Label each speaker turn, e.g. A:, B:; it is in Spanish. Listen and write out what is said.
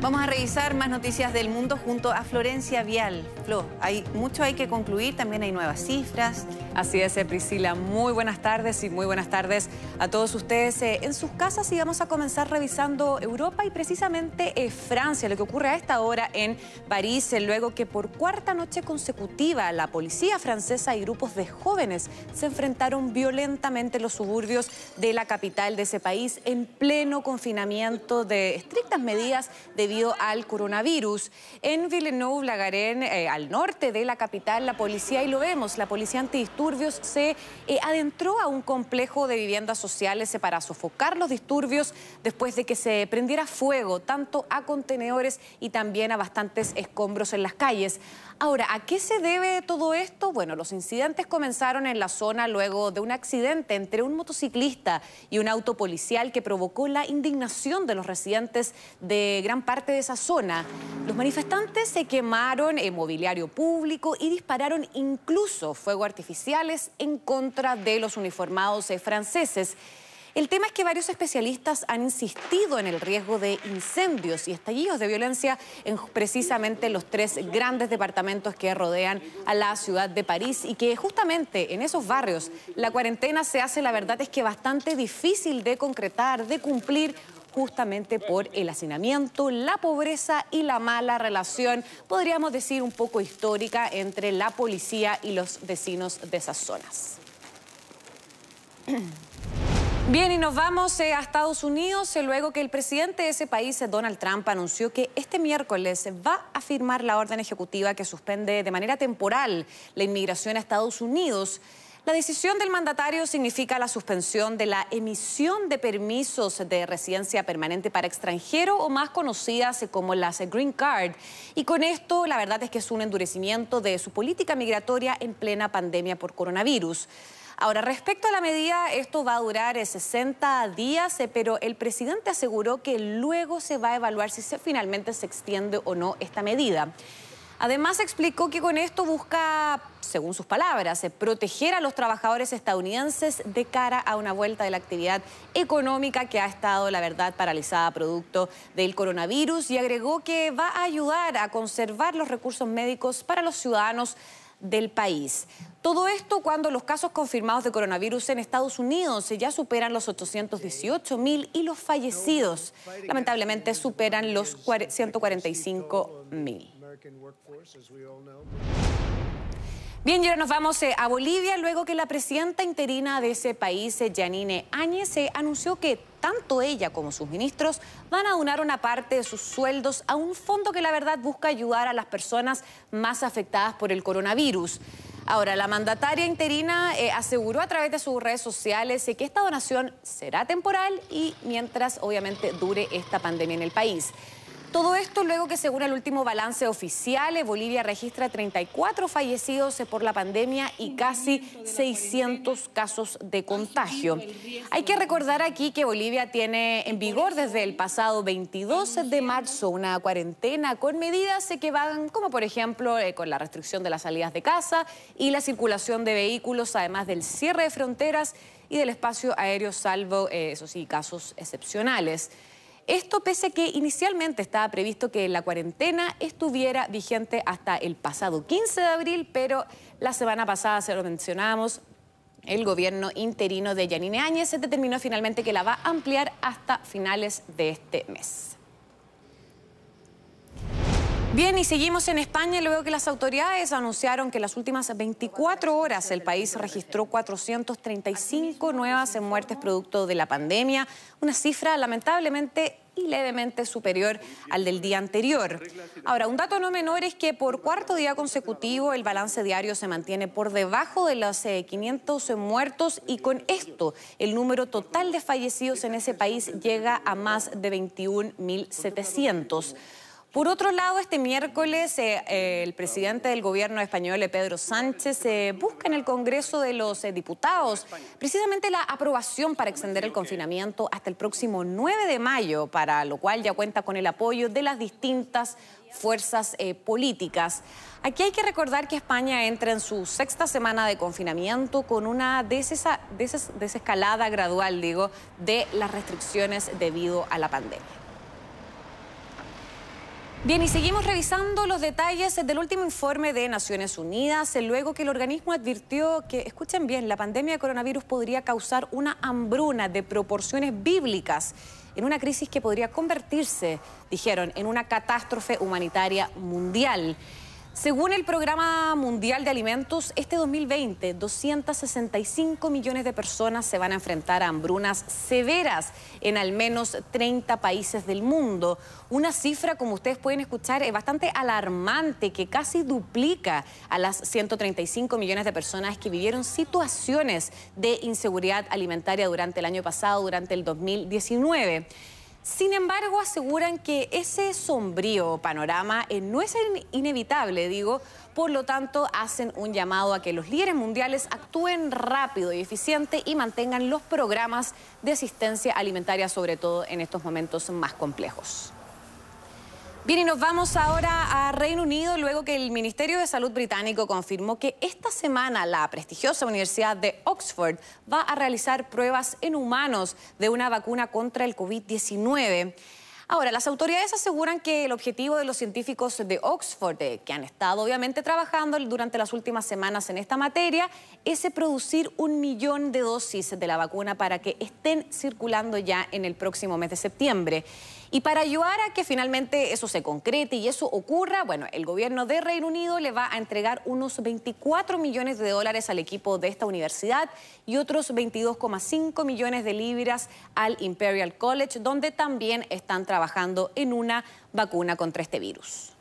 A: Vamos a revisar más noticias del mundo junto a Florencia Vial. Flo, hay mucho hay que concluir, también hay nuevas cifras. Así es, eh, Priscila. Muy buenas tardes y muy buenas tardes a todos ustedes eh, en sus casas y vamos a comenzar revisando Europa y precisamente eh, Francia, lo que ocurre a esta hora en París, luego que por cuarta noche consecutiva la policía francesa y grupos de jóvenes se enfrentaron violentamente en los suburbios de la capital de ese país en pleno confinamiento de estrictas medidas de debido al coronavirus. En Villeneuve-Lagarén, eh, al norte de la capital, la policía, y lo vemos, la policía antidisturbios se eh, adentró a un complejo de viviendas sociales eh, para sofocar los disturbios después de que se prendiera fuego tanto a contenedores y también a bastantes escombros en las calles. Ahora, ¿a qué se debe todo esto? Bueno, los incidentes comenzaron en la zona luego de un accidente entre un motociclista y un auto policial que provocó la indignación de los residentes de gran parte de esa zona. Los manifestantes se quemaron en mobiliario público y dispararon incluso fuego artificiales en contra de los uniformados franceses. El tema es que varios especialistas han insistido en el riesgo de incendios y estallidos de violencia en precisamente los tres grandes departamentos que rodean a la ciudad de París y que justamente en esos barrios la cuarentena se hace, la verdad es que bastante difícil de concretar, de cumplir justamente por el hacinamiento, la pobreza y la mala relación, podríamos decir un poco histórica, entre la policía y los vecinos de esas zonas. Bien, y nos vamos eh, a Estados Unidos eh, luego que el presidente de ese país, eh, Donald Trump, anunció que este miércoles va a firmar la orden ejecutiva que suspende de manera temporal la inmigración a Estados Unidos. La decisión del mandatario significa la suspensión de la emisión de permisos de residencia permanente para extranjero o más conocidas como las Green Card. Y con esto la verdad es que es un endurecimiento de su política migratoria en plena pandemia por coronavirus. Ahora, respecto a la medida, esto va a durar 60 eh, días, eh, pero el presidente aseguró que luego se va a evaluar si finalmente se extiende o no esta medida. Además explicó que con esto busca, según sus palabras, eh, proteger a los trabajadores estadounidenses de cara a una vuelta de la actividad económica que ha estado, la verdad, paralizada producto del coronavirus y agregó que va a ayudar a conservar los recursos médicos para los ciudadanos del país. Todo esto cuando los casos confirmados de coronavirus en Estados Unidos ya superan los 818 mil y los fallecidos lamentablemente superan los 145 mil. Bien, y nos vamos eh, a Bolivia, luego que la presidenta interina de ese país, Janine eh, Áñez, eh, anunció que tanto ella como sus ministros van a donar una parte de sus sueldos a un fondo que la verdad busca ayudar a las personas más afectadas por el coronavirus. Ahora, la mandataria interina aseguró a través de sus redes sociales que esta donación será temporal y mientras obviamente dure esta pandemia en el país. Todo esto luego que según el último balance oficial, eh, Bolivia registra 34 fallecidos eh, por la pandemia y casi 600 casos de contagio. Hay que recordar aquí que Bolivia tiene en vigor desde el pasado 22 de marzo una cuarentena con medidas eh, que van como por ejemplo con la restricción de las salidas de casa y la circulación de vehículos, además del cierre de fronteras y del espacio aéreo salvo, eso sí, casos excepcionales. Esto pese a que inicialmente estaba previsto que la cuarentena estuviera vigente hasta el pasado 15 de abril, pero la semana pasada, se lo mencionamos, el gobierno interino de Yanine Áñez se determinó finalmente que la va a ampliar hasta finales de este mes. Bien, y seguimos en España luego que las autoridades anunciaron que en las últimas 24 horas el país registró 435 nuevas muertes producto de la pandemia, una cifra lamentablemente y levemente superior al del día anterior. Ahora, un dato no menor es que por cuarto día consecutivo el balance diario se mantiene por debajo de los 500 eh, muertos y con esto el número total de fallecidos en ese país llega a más de 21.700. Por otro lado, este miércoles eh, eh, el presidente del gobierno español, eh, Pedro Sánchez, busca en el Congreso de los Diputados precisamente la aprobación para extender el confinamiento hasta el próximo 9 de mayo, para lo cual ya cuenta con el apoyo de las distintas fuerzas políticas. Aquí hay que recordar que España entra en su sexta semana de confinamiento con una desescalada gradual, digo, de las restricciones debido a la pandemia. Bien, y seguimos revisando los detalles del último informe de Naciones Unidas, luego que el organismo advirtió que, escuchen bien, la pandemia de coronavirus podría causar una hambruna de proporciones bíblicas en una crisis que podría convertirse, dijeron, en una catástrofe humanitaria mundial. Según el Programa Mundial de Alimentos, este 2020 265 millones de personas se van a enfrentar a hambrunas severas en al menos 30 países del mundo. Una cifra, como ustedes pueden escuchar, es bastante alarmante, que casi duplica a las 135 millones de personas que vivieron situaciones de inseguridad alimentaria durante el año pasado, durante el 2019. Sin embargo, aseguran que ese sombrío panorama eh, no es inevitable, digo, por lo tanto hacen un llamado a que los líderes mundiales actúen rápido y eficiente y mantengan los programas de asistencia alimentaria, sobre todo en estos momentos más complejos. Bien, y nos vamos ahora a Reino Unido luego que el Ministerio de Salud británico confirmó que esta semana la prestigiosa Universidad de Oxford va a realizar pruebas en humanos de una vacuna contra el COVID-19. Ahora, las autoridades aseguran que el objetivo de los científicos de Oxford, eh, que han estado obviamente trabajando durante las últimas semanas en esta materia, es producir un millón de dosis de la vacuna para que estén circulando ya en el próximo mes de septiembre. Y para ayudar a que finalmente eso se concrete y eso ocurra, bueno, el gobierno de Reino Unido le va a entregar unos 24 millones de dólares al equipo de esta universidad y otros 22,5 millones de libras al Imperial College, donde también están trabajando en una vacuna contra este virus.